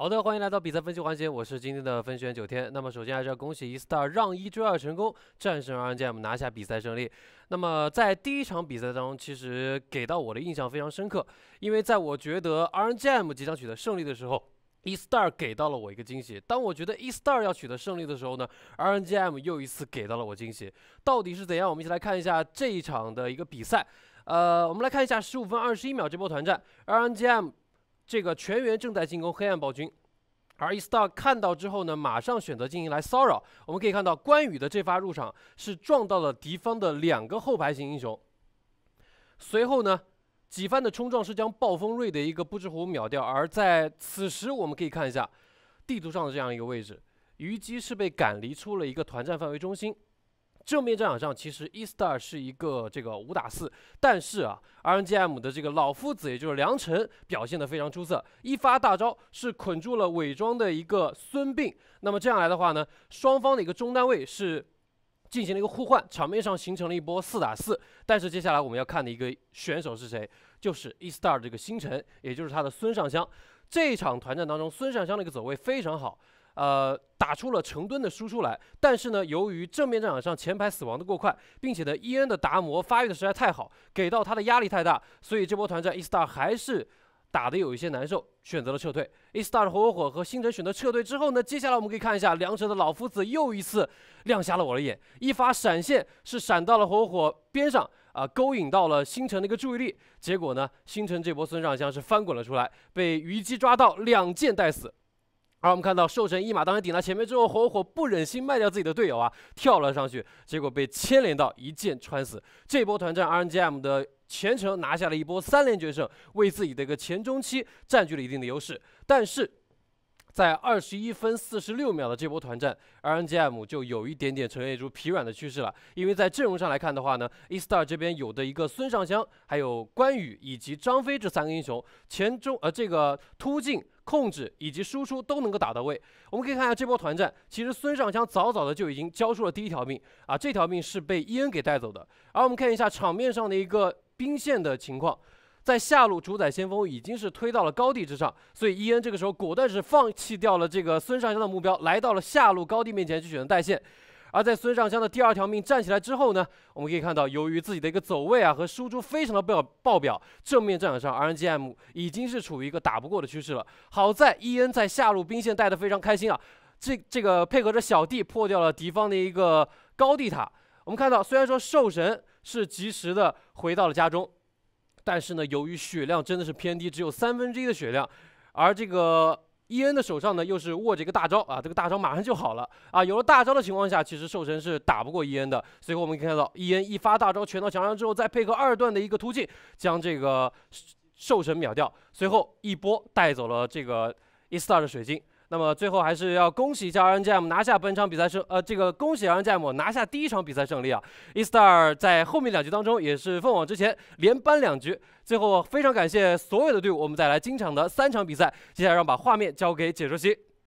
好的，欢迎来到比赛分析环节，我是今天的分析员九天。那么首先还是要恭喜 eStar 让一追二成功，战胜 RNGM 拿下比赛胜利。那么在第一场比赛当中，其实给到我的印象非常深刻，因为在我觉得 RNGM 即将取得胜利的时候，eStar 给到了我一个惊喜。当我觉得 eStar 要取得胜利的时候呢，RNGM 又一次给到了我惊喜。到底是怎样？我们一起来看一下这一场的一个比赛。呃，我们来看一下十五分二十一秒这波团战，RNGM。这个全员正在进攻黑暗暴君，而 estar 看到之后呢，马上选择进行来骚扰。我们可以看到关羽的这发入场是撞到了敌方的两个后排型英雄，随后呢几番的冲撞是将暴风锐的一个不知火秒掉。而在此时，我们可以看一下地图上的这样一个位置，虞姬是被赶离出了一个团战范围中心。正面战场上，其实 estar 是一个这个五打四，但是啊，rngm 的这个老夫子，也就是梁晨表现的非常出色，一发大招是捆住了伪装的一个孙膑，那么这样来的话呢，双方的一个中单位是进行了一个互换，场面上形成了一波四打四，但是接下来我们要看的一个选手是谁，就是 estar 这个星辰，也就是他的孙尚香，这一场团战当中，孙尚香的一个走位非常好。呃，打出了成吨的输出来，但是呢，由于正面战场上前排死亡的过快，并且呢，伊恩的达摩发育的实在太好，给到他的压力太大，所以这波团战，estar 还是打的有一些难受，选择了撤退。estar 的火火火和星辰选择撤退之后呢，接下来我们可以看一下，梁哲的老夫子又一次亮瞎了我的眼，一发闪现是闪到了火火火边上啊，勾引到了星辰的一个注意力，结果呢，星辰这波孙尚香是翻滚了出来，被虞姬抓到两箭带死。而我们看到，兽神一马当先顶到前面之后，火火不忍心卖掉自己的队友啊，跳了上去，结果被牵连到一剑穿死。这波团战，RNGM 的前程拿下了一波三连决胜，为自己的一个前中期占据了一定的优势。但是，在二十一分四十六秒的这波团战，RNGM 就有一点点呈现出疲软的趋势了。因为在阵容上来看的话呢，estar 这边有的一个孙尚香，还有关羽以及张飞这三个英雄，前中呃这个突进。控制以及输出都能够打到位，我们可以看一下这波团战，其实孙尚香早早的就已经交出了第一条命啊，这条命是被伊恩给带走的。而我们看一下场面上的一个兵线的情况，在下路主宰先锋已经是推到了高地之上，所以伊恩这个时候果断是放弃掉了这个孙尚香的目标，来到了下路高地面前去选择带线。而在孙尚香的第二条命站起来之后呢，我们可以看到，由于自己的一个走位啊和输出非常的爆爆表，正面战场上 RNGM 已经是处于一个打不过的趋势了。好在伊恩在下路兵线带的非常开心啊，这这个配合着小弟破掉了敌方的一个高地塔。我们看到，虽然说兽神是及时的回到了家中，但是呢，由于血量真的是偏低，只有三分之一的血量，而这个。伊恩的手上呢，又是握着一个大招啊！这个大招马上就好了啊！有了大招的情况下，其实兽神是打不过伊恩的。随后我们可以看到，伊恩一发大招，全到墙上之后，再配合二段的一个突进，将这个兽神秒掉。随后一波带走了这个伊斯 a r 的水晶。那么最后还是要恭喜一下 RNGM 拿下本场比赛胜，呃，这个恭喜 RNGM 拿下第一场比赛胜利啊！estar 在后面两局当中也是凤往直前，连扳两局。最后非常感谢所有的队伍，我们再来今场的三场比赛。接下来让把画面交给解说席。